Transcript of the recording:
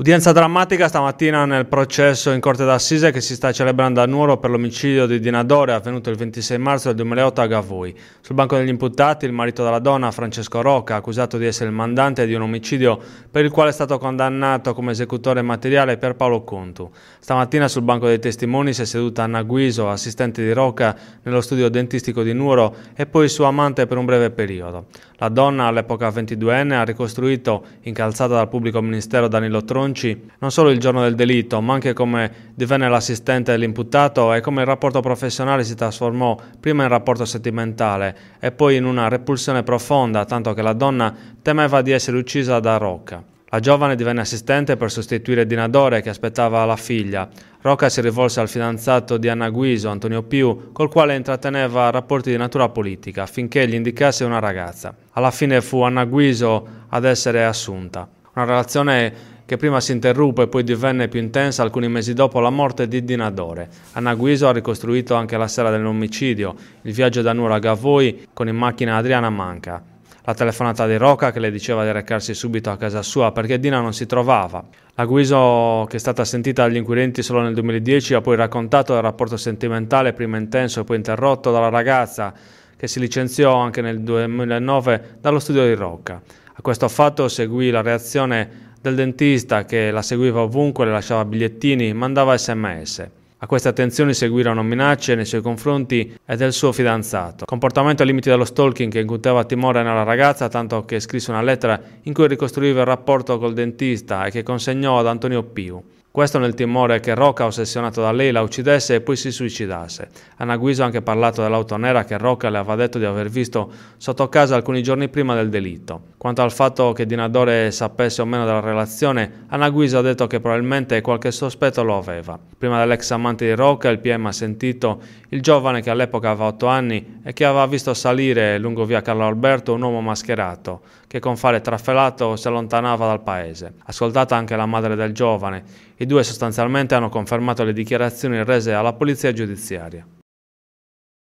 Udienza drammatica stamattina nel processo in corte d'assise che si sta celebrando a Nuoro per l'omicidio di Dinadore avvenuto il 26 marzo del 2008 a Gavoi. Sul banco degli imputati il marito della donna, Francesco Rocca, accusato di essere il mandante di un omicidio per il quale è stato condannato come esecutore materiale per Paolo Contu. Stamattina sul banco dei testimoni si è seduta Anna Guiso, assistente di Rocca nello studio dentistico di Nuoro e poi sua amante per un breve periodo. La donna, all'epoca 22enne, ha ricostruito, incalzata dal pubblico ministero Danilo Tronci, Ronci non solo il giorno del delitto, ma anche come divenne l'assistente dell'imputato e come il rapporto professionale si trasformò prima in rapporto sentimentale e poi in una repulsione profonda, tanto che la donna temeva di essere uccisa da Rocca. La giovane divenne assistente per sostituire Dinadore che aspettava la figlia. Rocca si rivolse al fidanzato di Anna Guiso, Antonio Piu, col quale intratteneva rapporti di natura politica affinché gli indicasse una ragazza. Alla fine fu Anna Guiso ad essere assunta. Una relazione che prima si interruppe e poi divenne più intensa alcuni mesi dopo la morte di Dinadore. Anna Guiso ha ricostruito anche la sera dell'omicidio, il viaggio da Nura a Gavoi con in macchina Adriana Manca. La telefonata di Roca che le diceva di recarsi subito a casa sua perché Dina non si trovava. La Guiso, che è stata sentita dagli inquirenti solo nel 2010, ha poi raccontato il rapporto sentimentale prima intenso e poi interrotto dalla ragazza che si licenziò anche nel 2009 dallo studio di Rocca. A questo fatto seguì la reazione del dentista che la seguiva ovunque, le lasciava bigliettini, mandava sms. A queste attenzioni seguirono minacce nei suoi confronti e del suo fidanzato. Comportamento ai limiti dello stalking che incuteva timore nella ragazza, tanto che scrisse una lettera in cui ricostruiva il rapporto col dentista e che consegnò ad Antonio Piu. Questo nel timore che Rocca, ossessionato da lei, la uccidesse e poi si suicidasse. Anna Guiso ha anche parlato dell'auto nera che Rocca le aveva detto di aver visto sotto casa alcuni giorni prima del delitto. Quanto al fatto che Dinadore sapesse o meno della relazione, Anna Guiso ha detto che probabilmente qualche sospetto lo aveva. Prima dell'ex amante di Rocca, il PM ha sentito il giovane che all'epoca aveva 8 anni e che aveva visto salire lungo via Carlo Alberto un uomo mascherato che con fare trafelato si allontanava dal paese. Ascoltata anche la madre del giovane, i due sostanzialmente hanno confermato le dichiarazioni rese alla polizia giudiziaria.